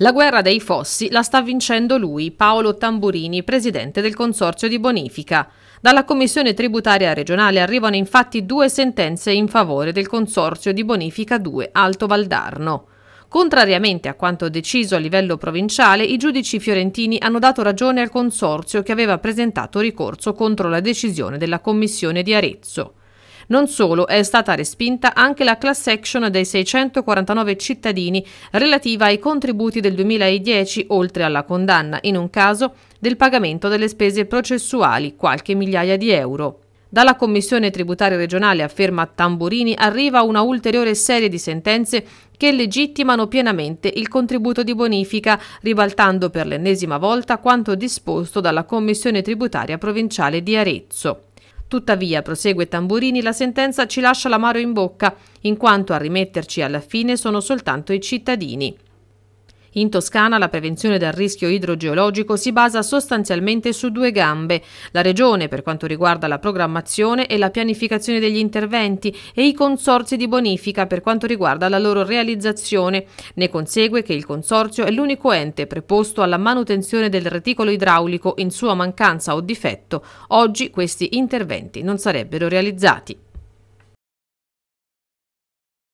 La guerra dei fossi la sta vincendo lui, Paolo Tamburini, presidente del Consorzio di Bonifica. Dalla Commissione tributaria regionale arrivano infatti due sentenze in favore del Consorzio di Bonifica 2 Alto Valdarno. Contrariamente a quanto deciso a livello provinciale, i giudici fiorentini hanno dato ragione al consorzio che aveva presentato ricorso contro la decisione della Commissione di Arezzo. Non solo, è stata respinta anche la class action dei 649 cittadini relativa ai contributi del 2010 oltre alla condanna, in un caso, del pagamento delle spese processuali, qualche migliaia di euro. Dalla Commissione tributaria regionale, afferma Tamburini, arriva una ulteriore serie di sentenze che legittimano pienamente il contributo di bonifica, ribaltando per l'ennesima volta quanto disposto dalla Commissione tributaria provinciale di Arezzo. Tuttavia, prosegue Tamburini, la sentenza ci lascia l'amaro in bocca, in quanto a rimetterci alla fine sono soltanto i cittadini. In Toscana la prevenzione dal rischio idrogeologico si basa sostanzialmente su due gambe, la regione per quanto riguarda la programmazione e la pianificazione degli interventi e i consorzi di bonifica per quanto riguarda la loro realizzazione. Ne consegue che il consorzio è l'unico ente preposto alla manutenzione del reticolo idraulico in sua mancanza o difetto. Oggi questi interventi non sarebbero realizzati.